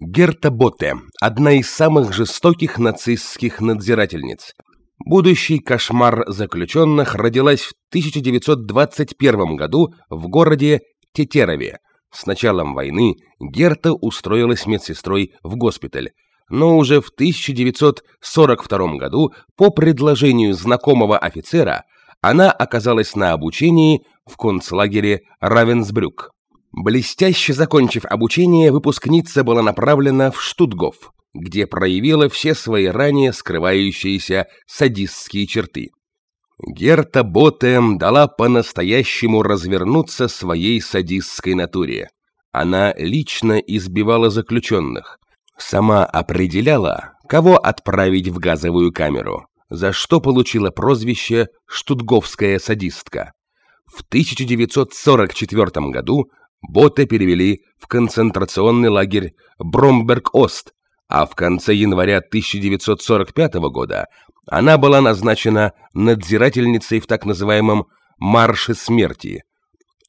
Герта Ботте, одна из самых жестоких нацистских надзирательниц. Будущий кошмар заключенных родилась в 1921 году в городе Тетерове. С началом войны Герта устроилась медсестрой в госпиталь, но уже в 1942 году по предложению знакомого офицера она оказалась на обучении в концлагере Равенсбрюк. Блестяще закончив обучение, выпускница была направлена в Штутгоф, где проявила все свои ранее скрывающиеся садистские черты. Герта Ботем дала по-настоящему развернуться своей садистской натуре. Она лично избивала заключенных, сама определяла, кого отправить в газовую камеру, за что получила прозвище «штутговская садистка». В 1944 году Боты перевели в концентрационный лагерь Бромберг-Ост, а в конце января 1945 года она была назначена надзирательницей в так называемом «марше смерти».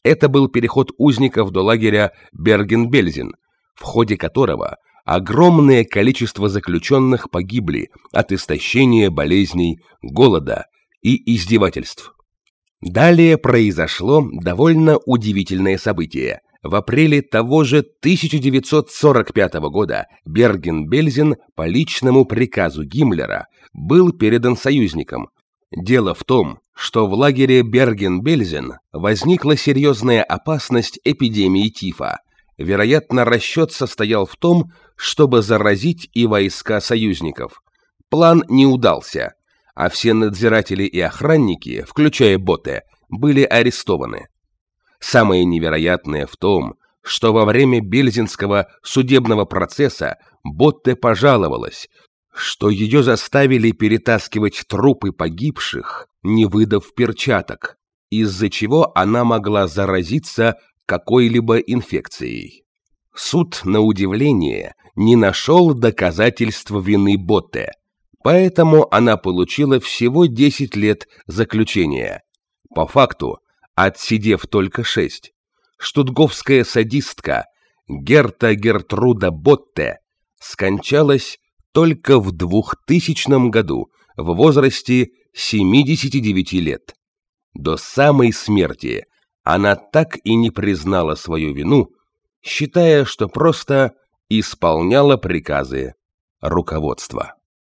Это был переход узников до лагеря Берген-Бельзен, в ходе которого огромное количество заключенных погибли от истощения, болезней, голода и издевательств. Далее произошло довольно удивительное событие. В апреле того же 1945 года Берген-Бельзен по личному приказу Гиммлера был передан союзникам. Дело в том, что в лагере Берген-Бельзен возникла серьезная опасность эпидемии тифа. Вероятно, расчет состоял в том, чтобы заразить и войска союзников. План не удался, а все надзиратели и охранники, включая Боте, были арестованы. Самое невероятное в том, что во время бельзинского судебного процесса Ботте пожаловалась, что ее заставили перетаскивать трупы погибших, не выдав перчаток, из-за чего она могла заразиться какой-либо инфекцией. Суд, на удивление, не нашел доказательств вины Ботте, поэтому она получила всего 10 лет заключения. По факту, отсидев только шесть, штутговская садистка Герта Гертруда Ботте скончалась только в 2000 году в возрасте 79 лет. До самой смерти она так и не признала свою вину, считая, что просто исполняла приказы руководства.